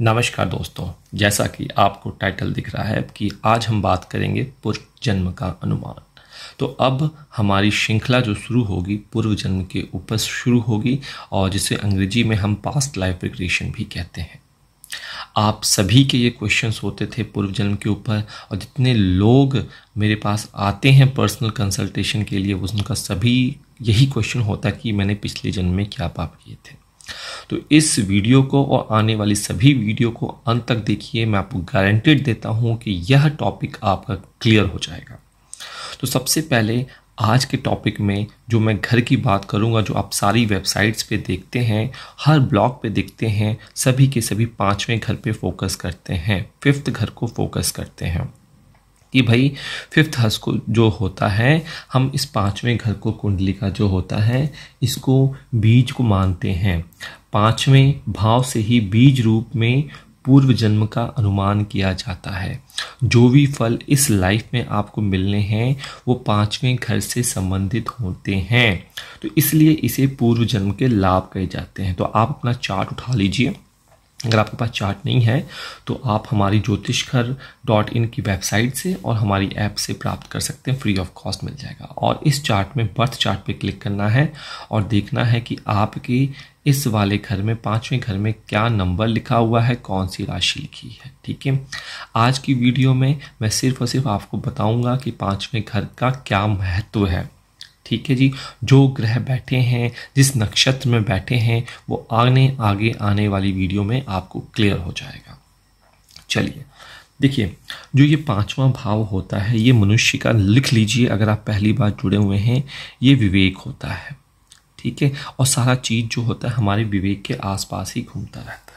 नमस्कार दोस्तों जैसा कि आपको टाइटल दिख रहा है कि आज हम बात करेंगे पूर्व जन्म का अनुमान तो अब हमारी श्रृंखला जो शुरू होगी पूर्व जन्म के ऊपर शुरू होगी और जिसे अंग्रेजी में हम पास्ट लाइफ रिग्रेशन भी कहते हैं आप सभी के ये क्वेश्चंस होते थे पूर्व जन्म के ऊपर और जितने लोग मेरे पास आते हैं पर्सनल कंसल्टेशन के लिए उनका सभी यही क्वेश्चन होता कि मैंने पिछले जन्म में क्या पाप किए थे तो इस वीडियो को और आने वाली सभी वीडियो को अंत तक देखिए मैं आपको गारंटेड देता हूँ कि यह टॉपिक आपका क्लियर हो जाएगा तो सबसे पहले आज के टॉपिक में जो मैं घर की बात करूँगा जो आप सारी वेबसाइट्स पे देखते हैं हर ब्लॉग पे देखते हैं सभी के सभी पाँचवें घर पे फोकस करते हैं फिफ्थ घर को फोकस करते हैं कि भाई फिफ्थ हाउस को जो होता है हम इस पाँचवें घर को कुंडली का जो होता है इसको बीज को मानते हैं पाँचवें भाव से ही बीज रूप में पूर्व जन्म का अनुमान किया जाता है जो भी फल इस लाइफ में आपको मिलने हैं वो पांचवें घर से संबंधित होते हैं तो इसलिए इसे पूर्व जन्म के लाभ कहे जाते हैं तो आप अपना चार्ट उठा लीजिए अगर आपके पास चार्ट नहीं है तो आप हमारी ज्योतिष घर डॉट इन की वेबसाइट से और हमारी ऐप से प्राप्त कर सकते हैं फ्री ऑफ कॉस्ट मिल जाएगा और इस चार्ट में बर्थ चार्ट पे क्लिक करना है और देखना है कि आपकी इस वाले घर में पांचवें घर में क्या नंबर लिखा हुआ है कौन सी राशि लिखी है ठीक है आज की वीडियो में मैं सिर्फ और सिर्फ आपको बताऊंगा कि पांचवें घर का क्या महत्व है ठीक है जी जो ग्रह बैठे हैं जिस नक्षत्र में बैठे हैं वो आने आगे आने वाली वीडियो में आपको क्लियर हो जाएगा चलिए देखिए जो ये पांचवा भाव होता है ये मनुष्य का लिख लीजिए अगर आप पहली बार जुड़े हुए हैं ये विवेक होता है ठीक है और सारा चीज़ जो होता है हमारे विवेक के आसपास ही घूमता रहता है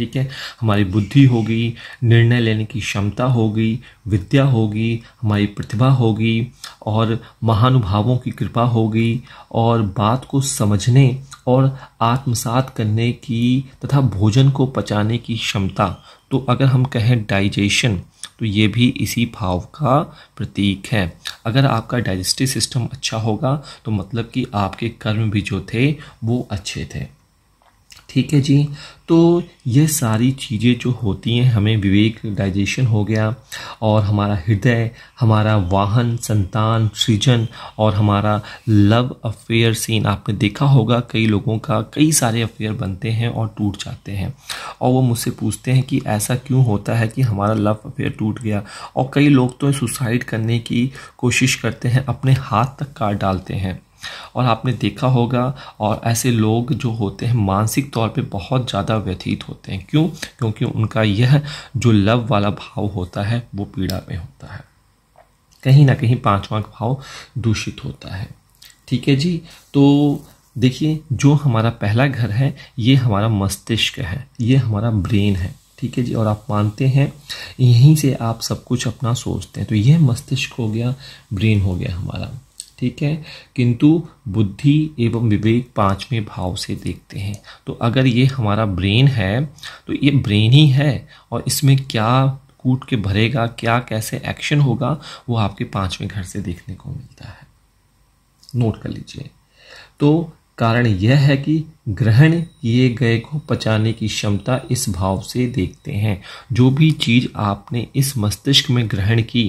ठीक है हमारी बुद्धि होगी निर्णय लेने की क्षमता होगी विद्या होगी हमारी प्रतिभा होगी और महानुभावों की कृपा होगी और बात को समझने और आत्मसात करने की तथा भोजन को पचाने की क्षमता तो अगर हम कहें डाइजेशन तो ये भी इसी भाव का प्रतीक है अगर आपका डाइजेस्टिव सिस्टम अच्छा होगा तो मतलब कि आपके कर्म भी जो थे वो अच्छे थे ठीक है जी तो ये सारी चीज़ें जो होती हैं हमें विवेक डाइजेशन हो गया और हमारा हृदय हमारा वाहन संतान सृजन और हमारा लव अफेयर सीन आपने देखा होगा कई लोगों का कई सारे अफेयर बनते हैं और टूट जाते हैं और वो मुझसे पूछते हैं कि ऐसा क्यों होता है कि हमारा लव अफेयर टूट गया और कई लोग तो सुसाइड करने की कोशिश करते हैं अपने हाथ तक काट डालते हैं और आपने देखा होगा और ऐसे लोग जो होते हैं मानसिक तौर पे बहुत ज़्यादा व्यथित होते हैं क्यों क्योंकि उनका यह जो लव वाला भाव होता है वो पीड़ा में होता है कहीं ना कहीं पांचवा भाव दूषित होता है ठीक है जी तो देखिए जो हमारा पहला घर है ये हमारा मस्तिष्क है ये हमारा ब्रेन है ठीक है जी और आप मानते हैं यहीं से आप सब कुछ अपना सोचते हैं तो यह मस्तिष्क हो गया ब्रेन हो गया हमारा ठीक है किंतु बुद्धि एवं विवेक पांचवें भाव से देखते हैं तो अगर ये हमारा ब्रेन है तो ये ब्रेन ही है और इसमें क्या कूट के भरेगा क्या कैसे एक्शन होगा वो आपके पांचवें घर से देखने को मिलता है नोट कर लीजिए तो कारण यह है कि ग्रहण किए गए को पचाने की क्षमता इस भाव से देखते हैं जो भी चीज़ आपने इस मस्तिष्क में ग्रहण की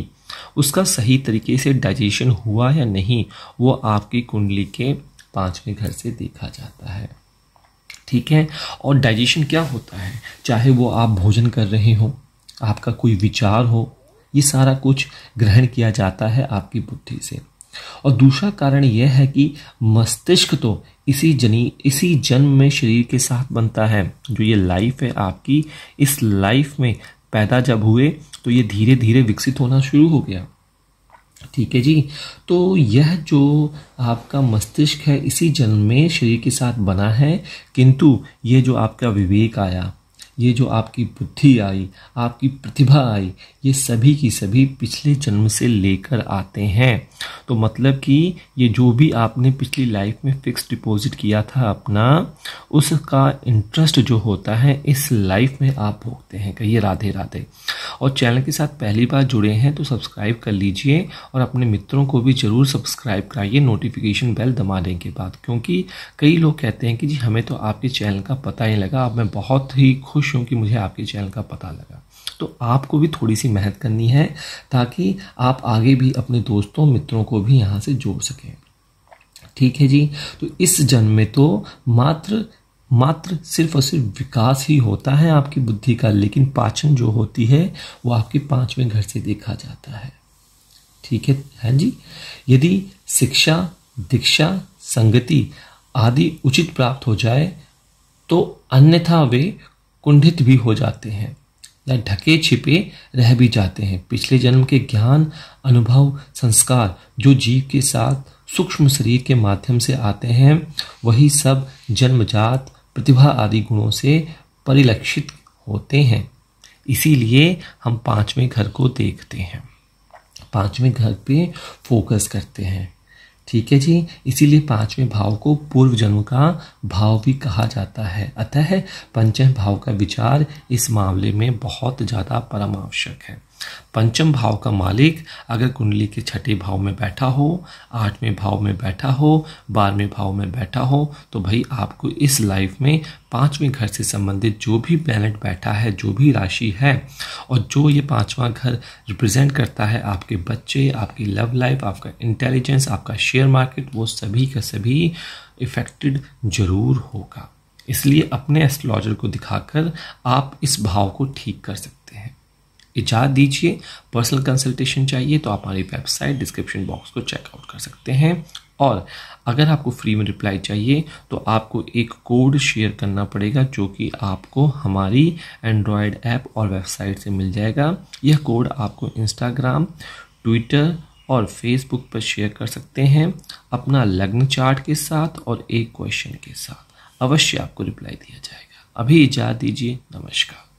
उसका सही तरीके से डाइजेशन हुआ या नहीं वो आपकी कुंडली के पाँचवें घर से देखा जाता है ठीक है और डाइजेशन क्या होता है चाहे वो आप भोजन कर रहे हो आपका कोई विचार हो ये सारा कुछ ग्रहण किया जाता है आपकी बुद्धि से और दूसरा कारण यह है कि मस्तिष्क तो इसी जनी इसी जन्म में शरीर के साथ बनता है जो ये लाइफ है आपकी इस लाइफ में पैदा जब हुए तो ये धीरे धीरे विकसित होना शुरू हो गया ठीक है जी तो यह जो आपका मस्तिष्क है इसी जन्म में शरीर के साथ बना है किंतु ये जो आपका विवेक आया ये जो आपकी बुद्धि आई आपकी प्रतिभा आई ये सभी की सभी पिछले जन्म से लेकर आते हैं तो मतलब कि ये जो भी आपने पिछली लाइफ में फिक्स डिपॉजिट किया था अपना उसका इंटरेस्ट जो होता है इस लाइफ में आप भोगते हैं कहिए राधे राधे और चैनल के साथ पहली बार जुड़े हैं तो सब्सक्राइब कर लीजिए और अपने मित्रों को भी ज़रूर सब्सक्राइब कराइए नोटिफिकेशन बेल दबाने के बाद क्योंकि कई लोग कहते हैं कि जी हमें तो आपके चैनल का पता ही लगा अब मैं बहुत ही खुश हूँ कि मुझे आपके चैनल का पता लगा तो आपको भी थोड़ी सी मेहनत करनी है ताकि आप आगे भी अपने दोस्तों मित्रों को भी यहाँ से जोड़ सकें ठीक है जी तो इस जन्म में तो मात्र मात्र सिर्फ और सिर्फ विकास ही होता है आपकी बुद्धि का लेकिन पाचन जो होती है वो आपके पांचवें घर से देखा जाता है ठीक है हाँ जी यदि शिक्षा दीक्षा संगति आदि उचित प्राप्त हो जाए तो अन्यथा वे कुंठित भी हो जाते हैं या ढके छिपे रह भी जाते हैं पिछले जन्म के ज्ञान अनुभव संस्कार जो जीव के साथ सूक्ष्म शरीर के माध्यम से आते हैं वही सब जन्मजात प्रतिभा आदि गुणों से परिलक्षित होते हैं इसीलिए हम पांचवें घर को देखते हैं पांचवें घर पे फोकस करते हैं ठीक है जी इसीलिए पांचवें भाव को पूर्व जन्म का भाव भी कहा जाता है अतः पंचम भाव का विचार इस मामले में बहुत ज़्यादा परमावश्यक है पंचम भाव का मालिक अगर कुंडली के छठे भाव में बैठा हो आठवें भाव में बैठा हो बारहवें भाव में बैठा हो तो भाई आपको इस लाइफ में पांचवें घर से संबंधित जो भी प्लैनेट बैठा है जो भी राशि है और जो ये पांचवा घर रिप्रेजेंट करता है आपके बच्चे आपकी लव लाइफ आपका इंटेलिजेंस आपका शेयर मार्केट वो सभी का सभी इफेक्टेड जरूर होगा इसलिए अपने एस्ट्रोलॉजर को दिखाकर आप इस भाव को ठीक कर सकते इजाज़ दीजिए पर्सनल कंसल्टेशन चाहिए तो आप हमारी वेबसाइट डिस्क्रिप्शन बॉक्स को चेकआउट कर सकते हैं और अगर आपको फ्री में रिप्लाई चाहिए तो आपको एक कोड शेयर करना पड़ेगा जो कि आपको हमारी एंड्रॉयड ऐप और वेबसाइट से मिल जाएगा यह कोड आपको इंस्टाग्राम ट्विटर और फेसबुक पर शेयर कर सकते हैं अपना लग्न चार्ट के साथ और एक क्वेश्चन के साथ अवश्य आपको रिप्लाई दिया जाएगा अभी इजाज़त दीजिए नमस्कार